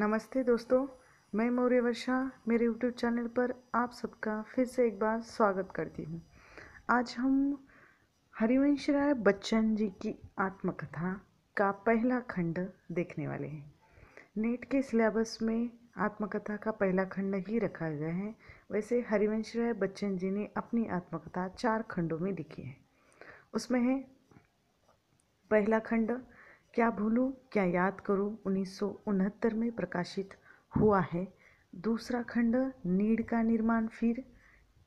नमस्ते दोस्तों मैं मौर्य वर्षा मेरे यूट्यूब चैनल पर आप सबका फिर से एक बार स्वागत करती हूँ आज हम हरिवंश राय बच्चन जी की आत्मकथा का पहला खंड देखने वाले हैं नेट के सिलेबस में आत्मकथा का पहला खंड ही रखा गया है वैसे हरिवंश राय बच्चन जी ने अपनी आत्मकथा चार खंडों में लिखी है उसमें है पहला खंड क्या भूलूँ क्या याद करूँ उन्नीस में प्रकाशित हुआ है दूसरा खंड नीड का निर्माण फिर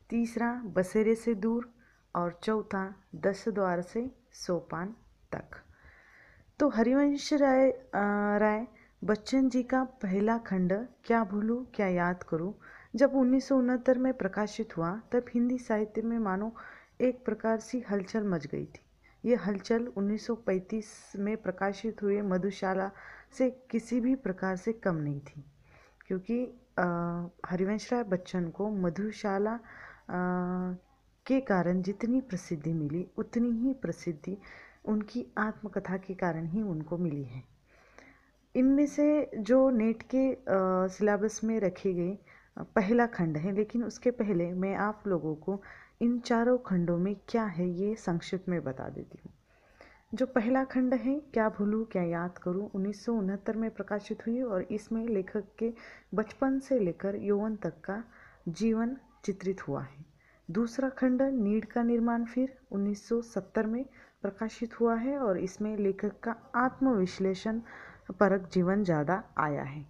तीसरा बसेरे से दूर और चौथा दस द्वार से सोपान तक तो हरिवंश राय राय बच्चन जी का पहला खंड क्या भूलूँ क्या याद करूँ जब उन्नीस में प्रकाशित हुआ तब हिंदी साहित्य में मानो एक प्रकार सी हलचल मच गई थी ये हलचल 1935 में प्रकाशित हुए मधुशाला से किसी भी प्रकार से कम नहीं थी क्योंकि हरिवंश राय बच्चन को मधुशाला के कारण जितनी प्रसिद्धि मिली उतनी ही प्रसिद्धि उनकी आत्मकथा के कारण ही उनको मिली है इनमें से जो नेट के सिलेबस में रखी गई पहला खंड है लेकिन उसके पहले मैं आप लोगों को इन चारों खंडों में क्या है ये संक्षिप्त में बता देती हूँ जो पहला खंड है क्या भूलूँ क्या याद करूँ उन्नीस में प्रकाशित हुई और इसमें लेखक के बचपन से लेकर यौवन तक का जीवन चित्रित हुआ है दूसरा खंड नीड का निर्माण फिर 1970 में प्रकाशित हुआ है और इसमें लेखक का आत्मविश्लेषण परक जीवन ज़्यादा आया है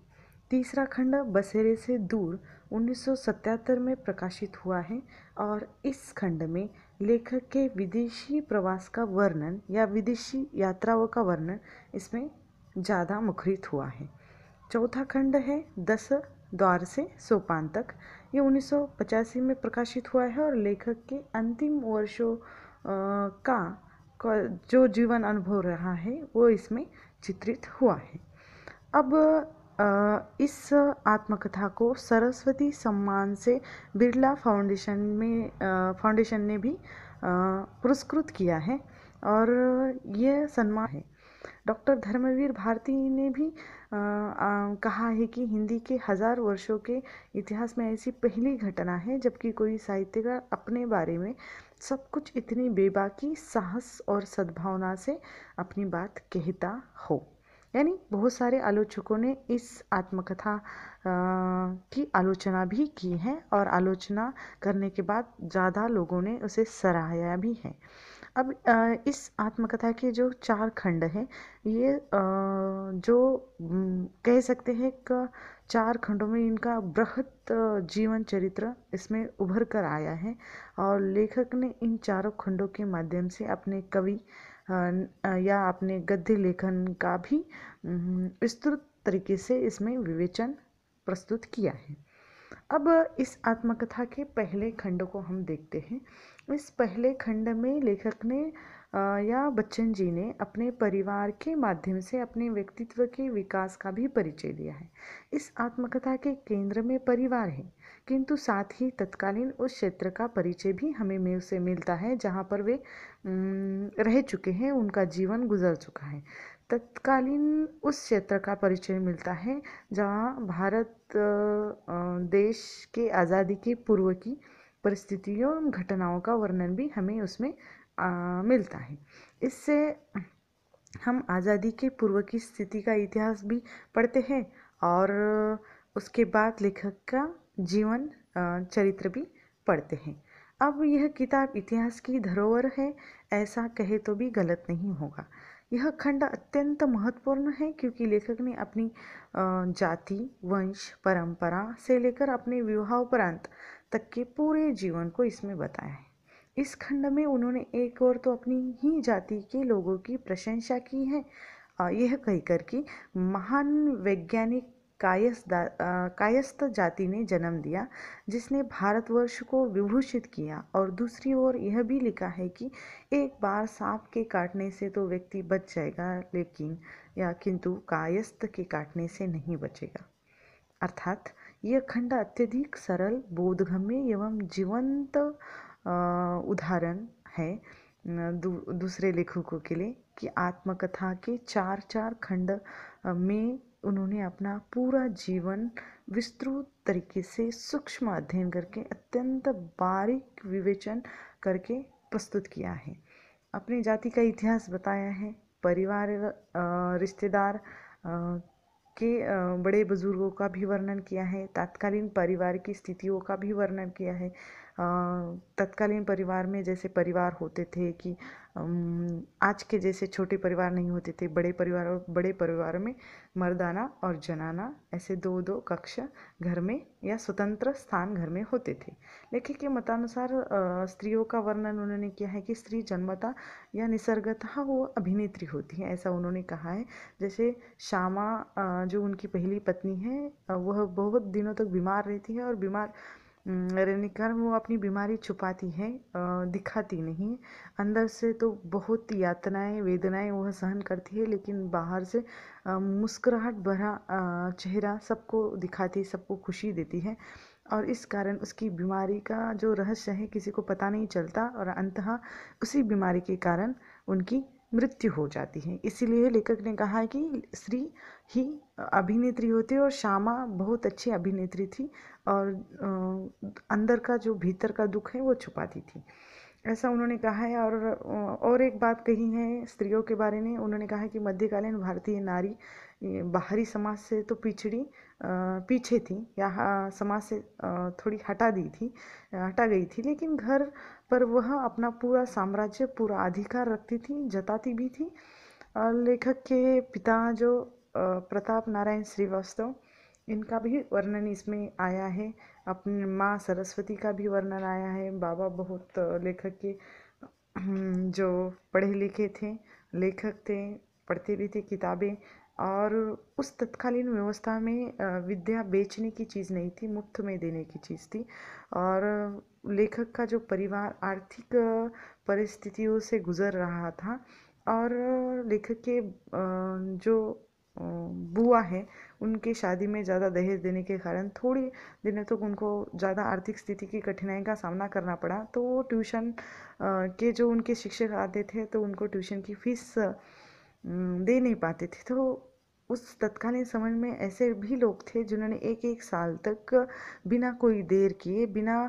तीसरा खंड बसेरे से दूर 1977 में प्रकाशित हुआ है और इस खंड में लेखक के विदेशी प्रवास का वर्णन या विदेशी यात्राओं का वर्णन इसमें ज़्यादा मुखरित हुआ है चौथा खंड है दस द्वार से सोपान तक ये उन्नीस में प्रकाशित हुआ है और लेखक के अंतिम वर्षों का जो जीवन अनुभव रहा है वो इसमें चित्रित हुआ है अब इस आत्मकथा को सरस्वती सम्मान से बिरला फाउंडेशन में फाउंडेशन ने भी पुरस्कृत किया है और यह सम्मान है डॉक्टर धर्मवीर भारती ने भी आ, आ, कहा है कि हिंदी के हज़ार वर्षों के इतिहास में ऐसी पहली घटना है जबकि कोई साहित्यकार अपने बारे में सब कुछ इतनी बेबाकी साहस और सद्भावना से अपनी बात कहता हो यानी बहुत सारे आलोचकों ने इस आत्मकथा की आलोचना भी की है और आलोचना करने के बाद ज़्यादा लोगों ने उसे सराहाया भी है अब इस आत्मकथा के जो चार खंड हैं ये जो कह सकते हैं कि चार खंडों में इनका बृहत जीवन चरित्र इसमें उभर कर आया है और लेखक ने इन चारों खंडों के माध्यम से अपने कवि या आपने गद्य लेखन का भी विस्तृत तरीके से इसमें विवेचन प्रस्तुत किया है अब इस आत्मकथा के पहले खंड को हम देखते हैं इस पहले खंड में लेखक ने या बच्चन जी ने अपने परिवार के माध्यम से अपने व्यक्तित्व के विकास का भी परिचय दिया है इस आत्मकथा के केंद्र में परिवार है किंतु साथ ही तत्कालीन उस क्षेत्र का परिचय भी हमें में से मिलता है जहाँ पर वे रह चुके हैं उनका जीवन गुजर चुका है तत्कालीन उस क्षेत्र का परिचय मिलता है जहाँ भारत देश के आज़ादी के पूर्व की परिस्थितियों घटनाओं का वर्णन भी हमें उसमें आ, मिलता है इससे हम आज़ादी के पूर्व की स्थिति का इतिहास भी पढ़ते हैं और उसके बाद लेखक का जीवन चरित्र भी पढ़ते हैं अब यह किताब इतिहास की धरोहर है ऐसा कहे तो भी गलत नहीं होगा यह खंड अत्यंत महत्वपूर्ण है क्योंकि लेखक ने अपनी जाति वंश परंपरा से लेकर अपने विवाह उपरांत तक के पूरे जीवन को इसमें बताया है इस खंड में उन्होंने एक और तो अपनी ही जाति के लोगों की प्रशंसा की है यह कहकर कि महान वैज्ञानिक कायस कायस्थ जाति ने जन्म दिया जिसने भारतवर्ष को विभूषित किया और दूसरी ओर यह भी लिखा है कि एक बार सांप के काटने से तो व्यक्ति बच जाएगा लेकिन या किंतु कायस्थ के काटने से नहीं बचेगा अर्थात यह खंड अत्यधिक सरल बोधगम्य एवं जीवंत उदाहरण है दूसरे लेखकों के लिए कि आत्मकथा के चार चार खंड में उन्होंने अपना पूरा जीवन विस्तृत तरीके से सूक्ष्म अध्ययन करके अत्यंत बारीक विवेचन करके प्रस्तुत किया है अपनी जाति का इतिहास बताया है परिवार रिश्तेदार के बड़े बुजुर्गों का भी वर्णन किया है तात्कालीन परिवार की स्थितियों का भी वर्णन किया है तत्कालीन परिवार में जैसे परिवार होते थे कि आज के जैसे छोटे परिवार नहीं होते थे बड़े परिवार और बड़े परिवार में मर्दाना और जनाना ऐसे दो दो कक्ष घर में या स्वतंत्र स्थान घर में होते थे लेखक के मतानुसार स्त्रियों का वर्णन उन्होंने किया है कि स्त्री जन्मता या निसर्गतः हाँ, वो अभिनेत्री होती है ऐसा उन्होंने कहा है जैसे श्यामा जो उनकी पहली पत्नी है वह बहुत दिनों तक बीमार रहती है और बीमार हम्म, रेनिकर वो अपनी बीमारी छुपाती है दिखाती नहीं अंदर से तो बहुत यातनाएं वेदनाएं वह सहन करती है लेकिन बाहर से मुस्कुराहट भरा चेहरा सबको दिखाती सबको खुशी देती है और इस कारण उसकी बीमारी का जो रहस्य है किसी को पता नहीं चलता और अंतः उसी बीमारी के कारण उनकी मृत्यु हो जाती है इसीलिए लेखक ने कहा है कि स्त्री ही अभिनेत्री होती है और श्यामा बहुत अच्छी अभिनेत्री थी और अंदर का जो भीतर का दुख है वो छुपाती थी ऐसा उन्होंने कहा है और और एक बात कही है स्त्रियों के बारे में उन्होंने कहा है कि मध्यकालीन भारतीय नारी बाहरी समाज से तो पिछड़ी पीछे थी या समाज से थोड़ी हटा दी थी हटा गई थी लेकिन घर पर वह अपना पूरा साम्राज्य पूरा अधिकार रखती थी जताती भी थी और लेखक के पिता जो प्रताप नारायण श्रीवास्तव इनका भी वर्णन इसमें आया है अपने माँ सरस्वती का भी वर्णन आया है बाबा बहुत लेखक के जो पढ़े लिखे थे लेखक थे पढ़ते भी थे किताबें और उस तत्कालीन व्यवस्था में विद्या बेचने की चीज़ नहीं थी मुफ्त में देने की चीज़ थी और लेखक का जो परिवार आर्थिक परिस्थितियों से गुज़र रहा था और लेखक के जो बुआ हैं उनके शादी में ज़्यादा दहेज देने के कारण थोड़ी दिनों तक उनको ज़्यादा आर्थिक स्थिति की कठिनाई का सामना करना पड़ा तो वो ट्यूशन के जो उनके शिक्षक आते थे तो उनको ट्यूशन की फीस दे नहीं पाते थे तो उस तत्कालीन समय में ऐसे भी लोग थे जिन्होंने एक एक साल तक बिना कोई देर किए बिना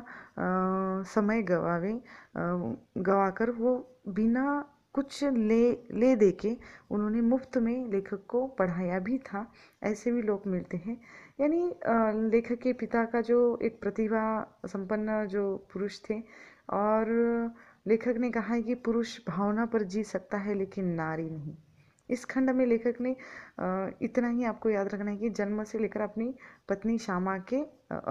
समय गवावे गवाकर कर वो बिना कुछ ले ले दे के उन्होंने मुफ्त में लेखक को पढ़ाया भी था ऐसे भी लोग मिलते हैं यानी लेखक के पिता का जो एक प्रतिभा संपन्न जो पुरुष थे और लेखक ने कहा है कि पुरुष भावना पर जी सकता है लेकिन नारी नहीं इस खंड में लेखक ने इतना ही आपको याद रखना है कि जन्म से लेकर अपनी पत्नी श्यामा के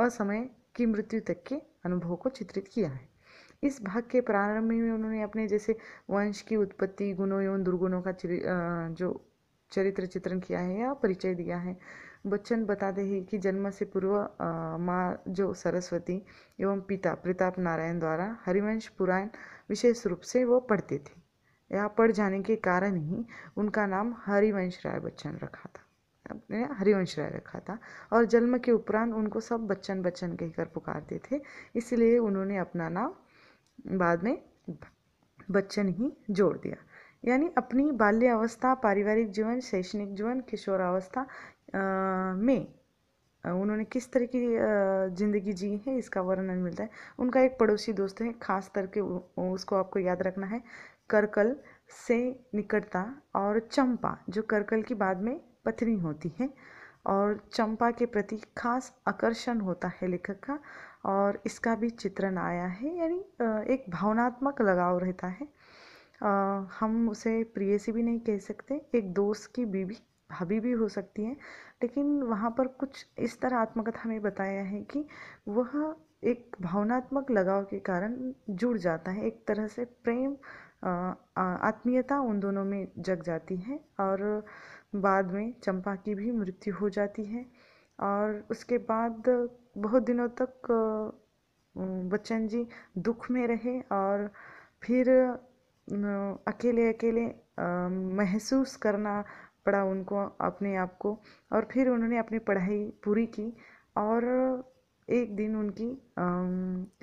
असमय की मृत्यु तक के अनुभव को चित्रित किया है इस भाग के प्रारंभ में उन्होंने अपने जैसे वंश की उत्पत्ति गुणों एवं दुर्गुणों का चरि, जो चरित्र चित्रण किया है या परिचय दिया है बच्चन बताते हैं कि जन्म से पूर्व माँ जो सरस्वती एवं पिता प्रताप नारायण द्वारा हरिवंश पुराण विशेष रूप से वो पढ़ते थे या पढ़ जाने के कारण ही उनका नाम हरिवंश राय बच्चन रखा था अपने हरिवंश राय रखा था और जन्म के उपरांत उनको सब बच्चन बच्चन कहकर पुकारते थे इसलिए उन्होंने अपना नाम बाद में बच्चन ही जोड़ दिया यानी अपनी बाल्यावस्था पारिवारिक जीवन शैक्षणिक जीवन किशोरावस्था में उन्होंने किस तरह की ज़िंदगी जी है इसका वर्णन मिलता है उनका एक पड़ोसी दोस्त है खास करके उसको आपको याद रखना है करकल से निकटता और चंपा जो करकल की बाद में पत्नी होती है और चंपा के प्रति खास आकर्षण होता है लेखक का और इसका भी चित्रण आया है यानी एक भावनात्मक लगाव रहता है हम उसे प्रिय से भी नहीं कह सकते एक दोस्त की बीवी भाभी भी हो सकती है लेकिन वहाँ पर कुछ इस तरह आत्मकथा में बताया है कि वह एक भावनात्मक लगाव के कारण जुड़ जाता है एक तरह से प्रेम आत्मीयता उन दोनों में जग जाती है और बाद में चंपा की भी मृत्यु हो जाती है और उसके बाद बहुत दिनों तक बच्चन जी दुख में रहे और फिर अकेले अकेले महसूस करना पड़ा उनको अपने आप को और फिर उन्होंने अपनी पढ़ाई पूरी की और एक दिन उनकी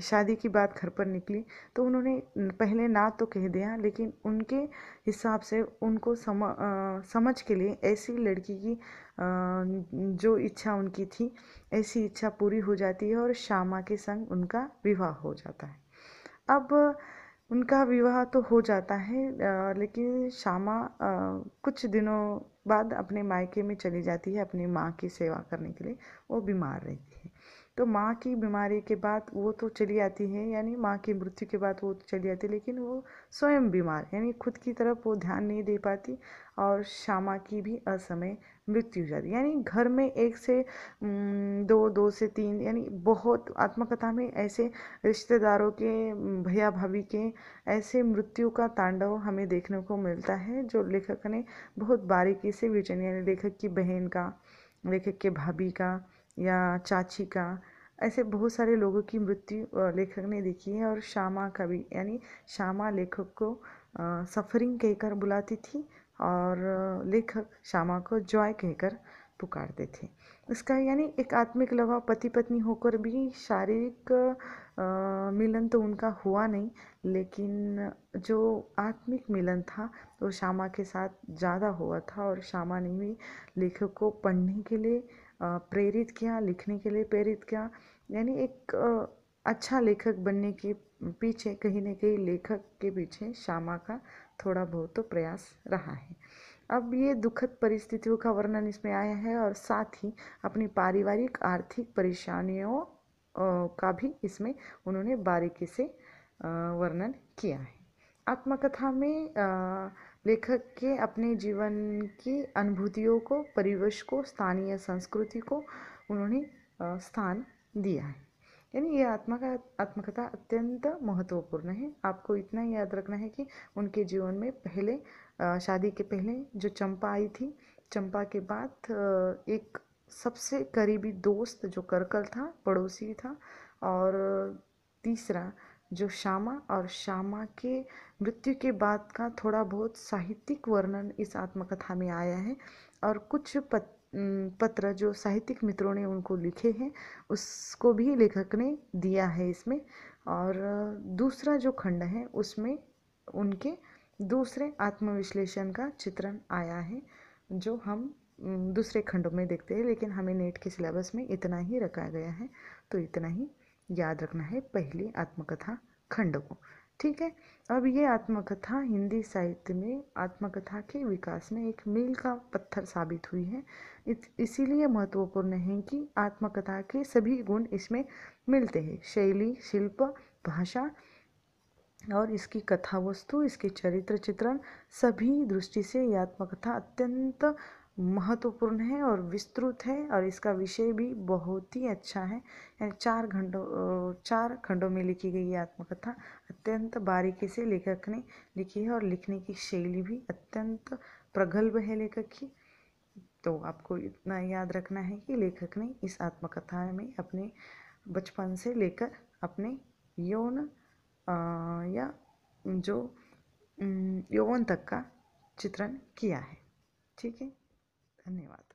शादी की बात घर पर निकली तो उन्होंने पहले ना तो कह दिया लेकिन उनके हिसाब से उनको सम समझ के लिए ऐसी लड़की की जो इच्छा उनकी थी ऐसी इच्छा पूरी हो जाती है और श्यामा के संग उनका विवाह हो जाता है अब उनका विवाह तो हो जाता है लेकिन श्यामा कुछ दिनों बाद अपने मायके में चली जाती है अपनी माँ की सेवा करने के लिए वो बीमार रहती है तो माँ की बीमारी के बाद वो तो चली आती है यानी माँ की मृत्यु के बाद वो तो चली आती है लेकिन वो स्वयं बीमार यानी खुद की तरफ वो ध्यान नहीं दे पाती और श्यामा की भी असमय मृत्यु हो जाती यानी घर में एक से दो दो से तीन यानी बहुत आत्मकथा में ऐसे रिश्तेदारों के भैया भाभी के ऐसे मृत्यु का तांडव हमें देखने को मिलता है जो लेखक ने बहुत बारीकी से विचन यानी लेखक की बहन का लेखक के भाभी का या चाची का ऐसे बहुत सारे लोगों की मृत्यु लेखक ने देखी है और श्यामा का भी यानी श्यामा लेखक को सफरिंग कहकर बुलाती थी और लेखक श्यामा को जॉय कहकर पुकारते थे इसका यानी एक आत्मिक लगाव पति पत्नी होकर भी शारीरिक मिलन तो उनका हुआ नहीं लेकिन जो आत्मिक मिलन था वो श्यामा के साथ ज़्यादा हुआ था और श्यामा ने भी लेखक को पढ़ने के लिए प्रेरित किया लिखने के लिए प्रेरित किया यानी एक अच्छा लेखक बनने के पीछे कहीं ना कहीं लेखक के पीछे श्यामा का थोड़ा बहुत तो प्रयास रहा है अब ये दुखद परिस्थितियों का वर्णन इसमें आया है और साथ ही अपनी पारिवारिक आर्थिक परेशानियों का भी इसमें उन्होंने बारीकी से वर्णन किया है आत्मकथा में लेखक के अपने जीवन की अनुभूतियों को परिवेश को स्थानीय संस्कृति को उन्होंने स्थान दिया है यानी ये आत्मा का आत्मकथा अत्यंत महत्वपूर्ण है आपको इतना याद रखना है कि उनके जीवन में पहले शादी के पहले जो चंपा आई थी चंपा के बाद एक सबसे करीबी दोस्त जो करकल था पड़ोसी था और तीसरा जो श्यामा और श्यामा के मृत्यु के बाद का थोड़ा बहुत साहित्यिक वर्णन इस आत्मकथा में आया है और कुछ पत, पत्र जो साहित्यिक मित्रों ने उनको लिखे हैं उसको भी लेखक ने दिया है इसमें और दूसरा जो खंड है उसमें उनके दूसरे आत्मविश्लेषण का चित्रण आया है जो हम दूसरे खंडों में देखते हैं लेकिन हमें नेट के सिलेबस में इतना ही रखा गया है तो इतना ही याद रखना है पहली आत्मकथा खंड को ठीक है अब ये आत्मकथा हिंदी साहित्य में आत्मकथा के विकास में एक मील का पत्थर साबित हुई है इसीलिए महत्वपूर्ण है कि आत्मकथा के सभी गुण इसमें मिलते हैं शैली शिल्प भाषा और इसकी कथा वस्तु इसके चरित्र चित्रण सभी दृष्टि से ये आत्मकथा अत्यंत महत्वपूर्ण है और विस्तृत है और इसका विषय भी बहुत ही अच्छा है यानी चार खंडों चार खंडों में लिखी गई है आत्मकथा अत्यंत बारीकी से लेखक ने लिखी है और लिखने की शैली भी अत्यंत प्रगल्भ है लेखक की तो आपको इतना याद रखना है कि लेखक ने इस आत्मकथा में अपने बचपन से लेकर अपने यौन या जो यौवन तक का चित्रण किया है ठीक है धन्यवाद